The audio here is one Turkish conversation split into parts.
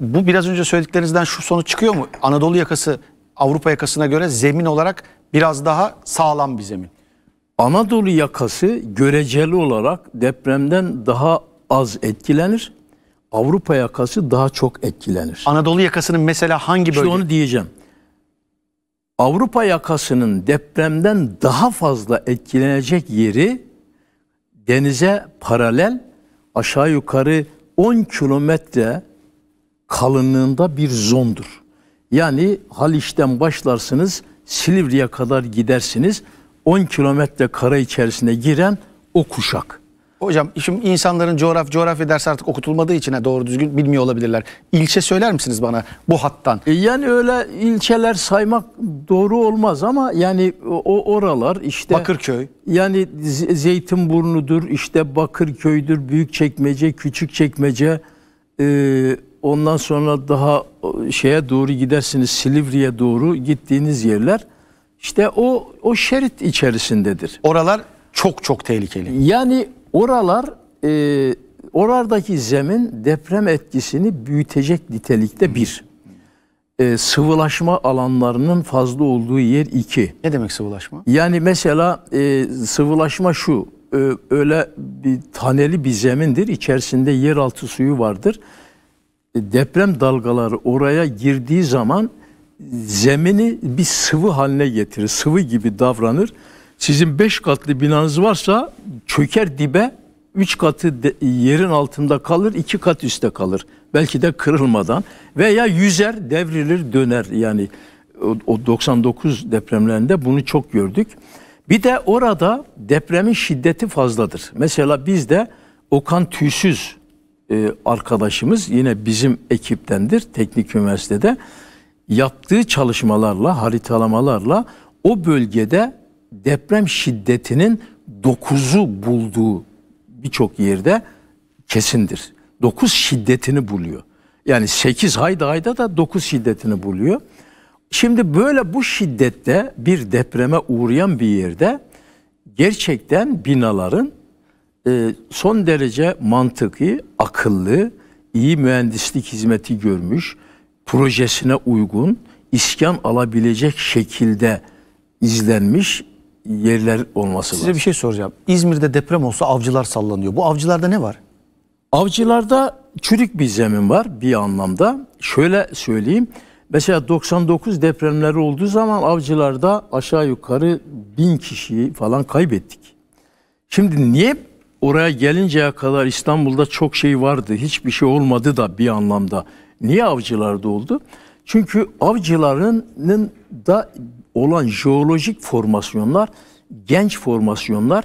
Bu biraz önce söylediklerinizden şu sonuç çıkıyor mu? Anadolu yakası Avrupa yakasına göre zemin olarak biraz daha sağlam bir zemin. Anadolu yakası göreceli olarak depremden daha az etkilenir. Avrupa yakası daha çok etkilenir. Anadolu yakasının mesela hangi bölge? İşte onu diyeceğim. Avrupa yakasının depremden daha fazla etkilenecek yeri denize paralel aşağı yukarı 10 kilometre kalınlığında bir zondur. Yani Haliç'ten başlarsınız Silivri'ye kadar gidersiniz. 10 kilometre kara içerisine giren o kuşak. Hocam şimdi insanların coğraf coğrafya dersi artık okutulmadığı için doğru düzgün bilmiyor olabilirler. İlçe söyler misiniz bana bu hattan? E, yani öyle ilçeler saymak doğru olmaz ama yani o oralar işte Bakırköy. Yani Zeytinburnu'dur, işte Bakırköy'dür, Büyükçekmece, Küçükçekmece, e, ondan sonra daha şeye doğru gidersiniz Silivri'ye doğru gittiğiniz yerler işte o o şerit içerisindedir. Oralar çok çok tehlikeli. Yani oralar e, oralardaki zemin deprem etkisini büyütecek nitelikte bir. E, sıvılaşma alanlarının fazla olduğu yer iki. Ne demek sıvılaşma? Yani mesela e, sıvılaşma şu e, öyle bir taneli bir zemindir içerisinde yeraltı suyu vardır. E, deprem dalgaları oraya girdiği zaman zemini bir sıvı haline getirir. Sıvı gibi davranır. Sizin beş katlı binanız varsa çöker dibe, üç katı yerin altında kalır, iki kat üstte kalır. Belki de kırılmadan veya yüzer, devrilir, döner. Yani o, 99 depremlerinde bunu çok gördük. Bir de orada depremin şiddeti fazladır. Mesela bizde Okan Tüysüz e, arkadaşımız yine bizim ekiptendir teknik üniversitede. Yaptığı çalışmalarla, haritalamalarla o bölgede deprem şiddetinin dokuzu bulduğu birçok yerde kesindir. Dokuz şiddetini buluyor. Yani sekiz hayda hayda da dokuz şiddetini buluyor. Şimdi böyle bu şiddette bir depreme uğrayan bir yerde gerçekten binaların ee, son derece mantıklı, akıllı, iyi mühendislik hizmeti görmüş, projesine uygun, iskan alabilecek şekilde izlenmiş yerler olması lazım. Size bir şey soracağım. İzmir'de deprem olsa avcılar sallanıyor. Bu avcılarda ne var? Avcılarda çürük bir zemin var bir anlamda. Şöyle söyleyeyim. Mesela 99 depremleri olduğu zaman avcılarda aşağı yukarı bin kişiyi falan kaybettik. Şimdi niye oraya gelinceye kadar İstanbul'da çok şey vardı. Hiçbir şey olmadı da bir anlamda. Niye avcılarda oldu? Çünkü avcılarının da olan jeolojik formasyonlar, genç formasyonlar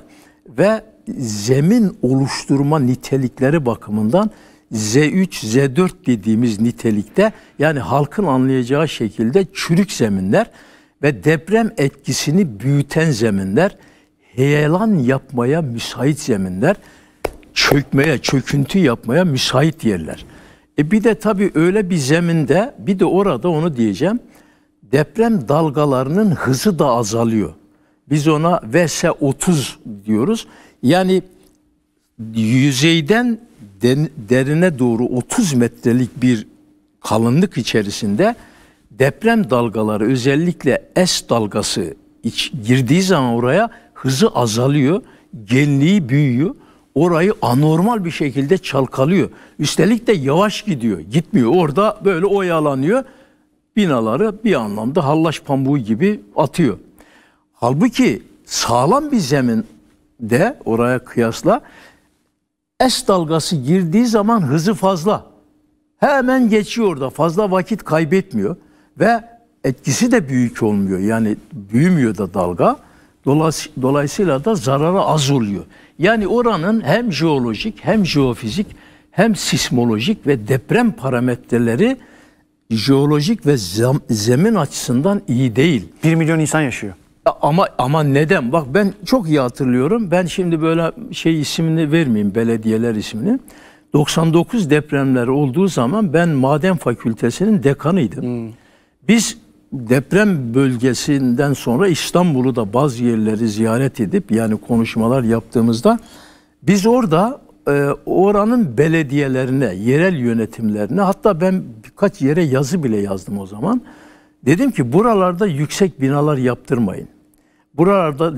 ve zemin oluşturma nitelikleri bakımından Z3, Z4 dediğimiz nitelikte yani halkın anlayacağı şekilde çürük zeminler ve deprem etkisini büyüten zeminler heyelan yapmaya müsait zeminler, çökmeye, çöküntü yapmaya müsait yerler. E bir de tabii öyle bir zeminde, bir de orada onu diyeceğim, deprem dalgalarının hızı da azalıyor. Biz ona VS30 diyoruz. Yani yüzeyden derine doğru 30 metrelik bir kalınlık içerisinde deprem dalgaları özellikle S dalgası iç, girdiği zaman oraya hızı azalıyor, genliği büyüyor. Orayı anormal bir şekilde çalkalıyor. Üstelik de yavaş gidiyor. Gitmiyor. Orada böyle oyalanıyor. Binaları bir anlamda hallaş pamuğu gibi atıyor. Halbuki sağlam bir zemin de oraya kıyasla S dalgası girdiği zaman hızı fazla. Hemen geçiyor orada. Fazla vakit kaybetmiyor ve etkisi de büyük olmuyor. Yani büyümüyor da dalga. Dolayısıyla da zararı az oluyor. Yani oranın hem jeolojik hem jeofizik hem sismolojik ve deprem parametreleri jeolojik ve zem, zemin açısından iyi değil. 1 milyon insan yaşıyor. Ama ama neden? Bak ben çok iyi hatırlıyorum. Ben şimdi böyle şey ismini vermeyeyim belediyeler ismini. 99 depremler olduğu zaman ben maden fakültesinin dekanıydım. Hmm. Biz deprem bölgesinden sonra İstanbul'u da bazı yerleri ziyaret edip yani konuşmalar yaptığımızda biz orada e, oranın belediyelerine, yerel yönetimlerine hatta ben birkaç yere yazı bile yazdım o zaman. Dedim ki buralarda yüksek binalar yaptırmayın. Buralarda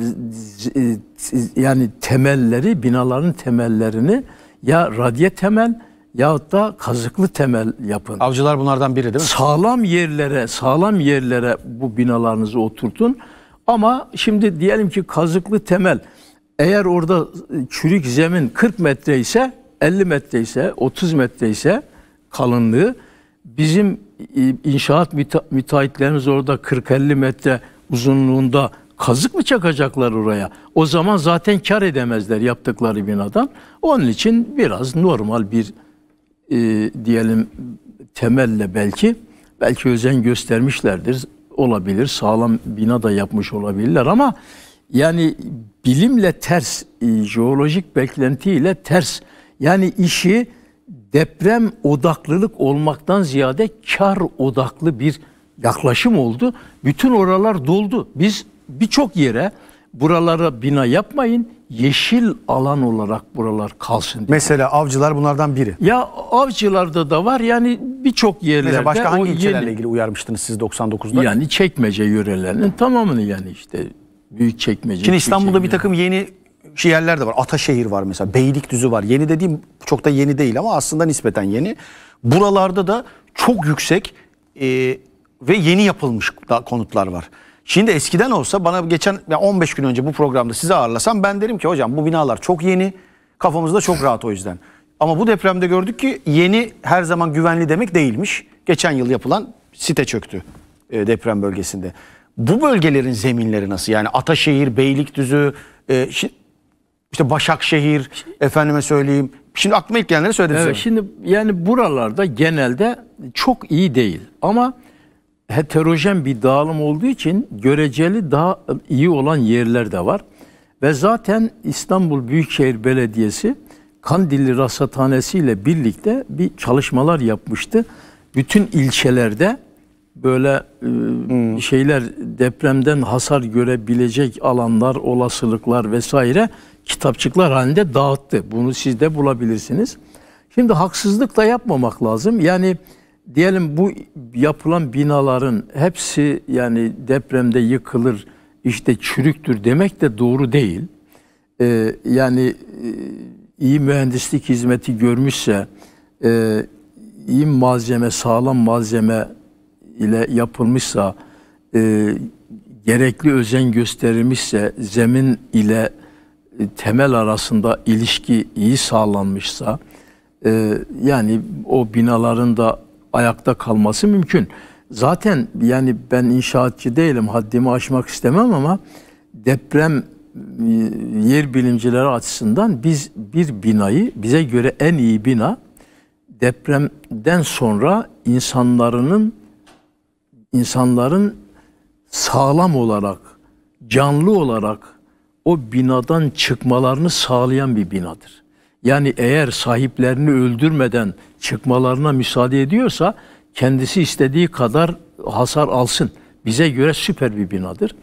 yani temelleri, binaların temellerini ya radye temel yahut da kazıklı temel yapın. Avcılar bunlardan biri değil mi? Sağlam yerlere, sağlam yerlere bu binalarınızı oturtun. Ama şimdi diyelim ki kazıklı temel eğer orada çürük zemin 40 metre ise 50 metre ise 30 metre ise kalınlığı bizim e, inşaat müteahhitlerimiz orada 40-50 metre uzunluğunda kazık mı çakacaklar oraya? O zaman zaten kar edemezler yaptıkları binadan. Onun için biraz normal bir e, diyelim temelle belki belki özen göstermişlerdir olabilir. Sağlam bina da yapmış olabilirler ama yani bilimle ters, e, jeolojik beklentiyle ters. Yani işi deprem odaklılık olmaktan ziyade kar odaklı bir yaklaşım oldu. Bütün oralar doldu. Biz birçok yere buralara bina yapmayın. Yeşil alan olarak buralar kalsın. Diye. Mesela avcılar bunlardan biri. Ya avcılarda da var yani birçok yerlerde. Mesela başka hangi ilçelerle yeni, ilgili uyarmıştınız siz 99'da? Yani çekmece yörelerinin tamamını yani işte büyük çekmece. Şimdi İstanbul'da bir takım yeni yerler de var. Ataşehir var mesela. Beylikdüzü var. Yeni dediğim çok da yeni değil ama aslında nispeten yeni. Buralarda da çok yüksek e, ve yeni yapılmış da konutlar var. Şimdi eskiden olsa bana geçen 15 gün önce bu programda sizi ağırlasam ben derim ki hocam bu binalar çok yeni. Kafamızda çok rahat o yüzden. Ama bu depremde gördük ki yeni her zaman güvenli demek değilmiş. Geçen yıl yapılan site çöktü e, deprem bölgesinde. Bu bölgelerin zeminleri nasıl? Yani Ataşehir, Beylikdüzü, e, işte Başakşehir, efendime söyleyeyim. Şimdi aklıma ilk gelenleri söyledim. Evet, şimdi yani buralarda genelde çok iyi değil. Ama heterojen bir dağılım olduğu için göreceli daha iyi olan yerler de var. Ve zaten İstanbul Büyükşehir Belediyesi Kandilli Rasathanesi ile birlikte bir çalışmalar yapmıştı. Bütün ilçelerde böyle hmm. şeyler depremden hasar görebilecek alanlar, olasılıklar vesaire kitapçıklar halinde dağıttı. Bunu siz de bulabilirsiniz. Şimdi haksızlık da yapmamak lazım. Yani diyelim bu yapılan binaların hepsi yani depremde yıkılır, işte çürüktür demek de doğru değil. Ee, yani e, iyi mühendislik hizmeti görmüşse, e, iyi malzeme, sağlam malzeme ile yapılmışsa, e, gerekli özen gösterilmişse, zemin ile e, temel arasında ilişki iyi sağlanmışsa, e, yani o binaların da ayakta kalması mümkün. Zaten yani ben inşaatçı değilim, haddimi aşmak istemem ama deprem e, yer bilimcileri açısından biz bir binayı, bize göre en iyi bina depremden sonra insanların insanların sağlam olarak, canlı olarak o binadan çıkmalarını sağlayan bir binadır. Yani eğer sahiplerini öldürmeden çıkmalarına müsaade ediyorsa kendisi istediği kadar hasar alsın. Bize göre süper bir binadır.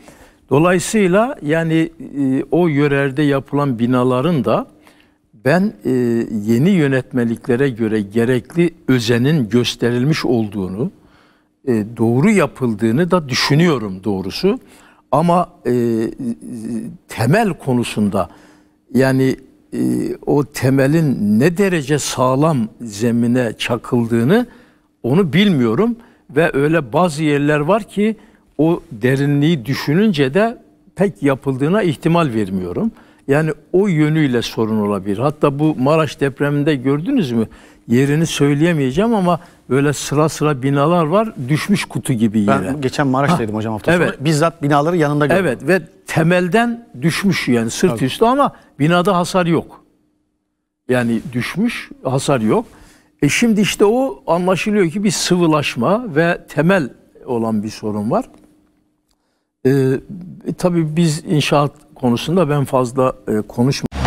Dolayısıyla yani e, o yörelerde yapılan binaların da ben e, yeni yönetmeliklere göre gerekli özenin gösterilmiş olduğunu, e, doğru yapıldığını da düşünüyorum doğrusu. Ama e, e temel konusunda yani e, o temelin ne derece sağlam zemine çakıldığını onu bilmiyorum ve öyle bazı yerler var ki o derinliği düşününce de pek yapıldığına ihtimal vermiyorum. Yani o yönüyle sorun olabilir. Hatta bu Maraş depreminde gördünüz mü? Yerini söyleyemeyeceğim ama böyle sıra sıra binalar var. Düşmüş kutu gibi yere. Ben geçen Maraş'taydım ha, hocam hafta evet. sonra. Bizzat binaları yanında gördüm. Evet ve temelden düşmüş yani sırt Tabii. üstü ama binada hasar yok. Yani düşmüş hasar yok. E şimdi işte o anlaşılıyor ki bir sıvılaşma ve temel olan bir sorun var. E, e tabii biz inşaat konusunda ben fazla e, konuşmadım.